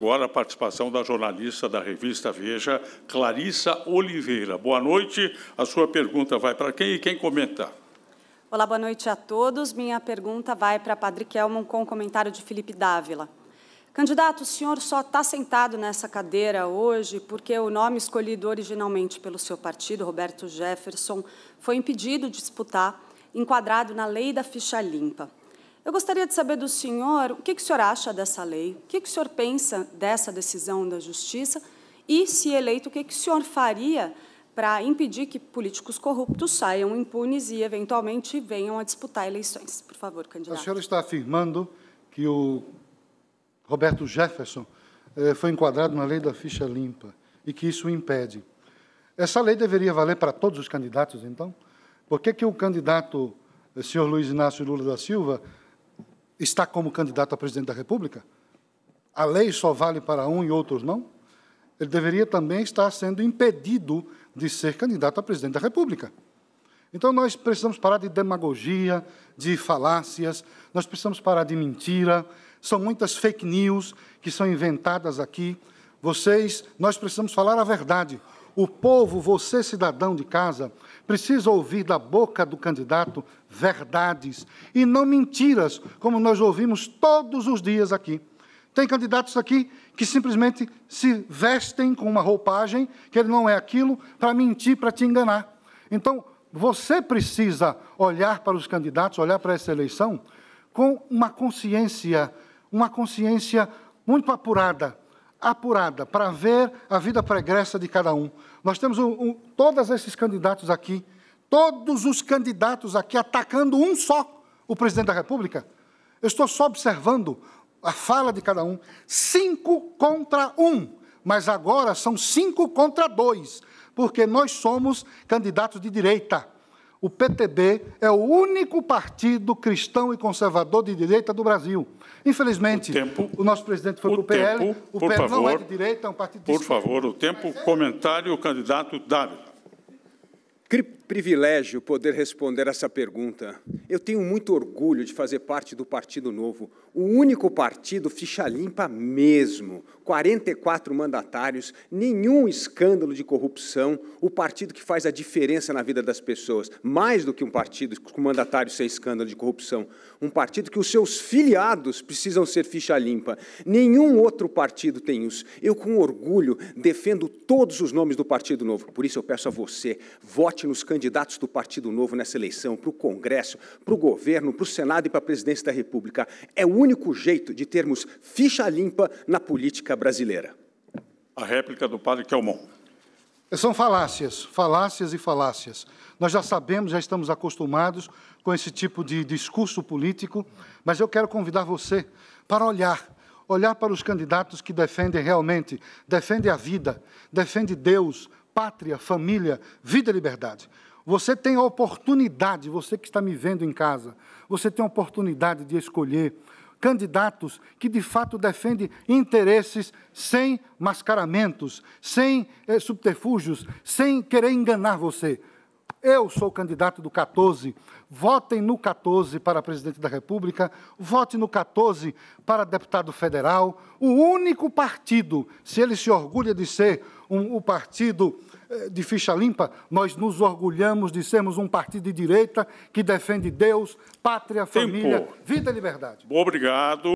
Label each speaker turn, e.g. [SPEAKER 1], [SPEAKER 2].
[SPEAKER 1] Agora a participação da jornalista da revista Veja, Clarissa Oliveira. Boa noite. A sua pergunta vai para quem e quem comenta?
[SPEAKER 2] Olá, boa noite a todos. Minha pergunta vai para Padre Kelman com o comentário de Felipe Dávila. Candidato, o senhor só está sentado nessa cadeira hoje porque o nome escolhido originalmente pelo seu partido, Roberto Jefferson, foi impedido de disputar, enquadrado na lei da ficha limpa. Eu gostaria de saber do senhor o que, que o senhor acha dessa lei, o que, que o senhor pensa dessa decisão da Justiça e, se eleito, o que, que o senhor faria para impedir que políticos corruptos saiam impunes e, eventualmente, venham a disputar eleições. Por favor, candidato. A
[SPEAKER 3] senhora está afirmando que o Roberto Jefferson eh, foi enquadrado na lei da ficha limpa e que isso o impede. Essa lei deveria valer para todos os candidatos, então? Por que, que o candidato, eh, senhor Luiz Inácio Lula da Silva, está como candidato a presidente da República? A lei só vale para um e outros não? Ele deveria também estar sendo impedido de ser candidato a presidente da República. Então, nós precisamos parar de demagogia, de falácias, nós precisamos parar de mentira. São muitas fake news que são inventadas aqui. Vocês, nós precisamos falar a verdade. O povo, você cidadão de casa, precisa ouvir da boca do candidato verdades e não mentiras, como nós ouvimos todos os dias aqui. Tem candidatos aqui que simplesmente se vestem com uma roupagem que ele não é aquilo para mentir, para te enganar. Então, você precisa olhar para os candidatos, olhar para essa eleição com uma consciência, uma consciência muito apurada apurada para ver a vida pregressa de cada um. Nós temos um, um, todos esses candidatos aqui, todos os candidatos aqui atacando um só, o presidente da República. Eu estou só observando a fala de cada um. Cinco contra um, mas agora são cinco contra dois, porque nós somos candidatos de direita o PTB é o único partido cristão e conservador de direita do Brasil. Infelizmente, o, tempo, o nosso presidente foi para o PL, tempo, o PL favor, não é de direita,
[SPEAKER 1] é um partido de Por favor, o tempo, é... comentário, o candidato Dávila. Que privilégio poder responder essa pergunta. Eu tenho muito orgulho de fazer parte do Partido Novo, o único partido ficha limpa mesmo. 44 mandatários, nenhum escândalo de corrupção, o partido que faz a diferença na vida das pessoas, mais do que um partido com mandatário sem escândalo de corrupção, um partido que os seus filiados precisam ser ficha limpa. Nenhum outro partido tem isso. Eu com orgulho defendo todos os nomes do Partido Novo. Por isso eu peço a você, vote nos candidatos do Partido Novo nessa eleição para o Congresso, para o governo, para o Senado e para a presidência da República. É o único jeito de termos ficha limpa na política brasileira. A réplica do padre Kelmon.
[SPEAKER 3] São falácias, falácias e falácias. Nós já sabemos, já estamos acostumados com esse tipo de discurso político, mas eu quero convidar você para olhar, olhar para os candidatos que defendem realmente, defendem a vida, defendem Deus, pátria, família, vida e liberdade. Você tem a oportunidade, você que está me vendo em casa, você tem a oportunidade de escolher candidatos que de fato defendem interesses sem mascaramentos, sem eh, subterfúgios, sem querer enganar você. Eu sou o candidato do 14. Votem no 14 para presidente da República, vote no 14 para deputado federal. O único partido, se ele se orgulha de ser um, o partido eh, de ficha limpa, nós nos orgulhamos de sermos um partido de direita que defende Deus, pátria, Tempo. família, vida e liberdade.
[SPEAKER 1] Obrigado.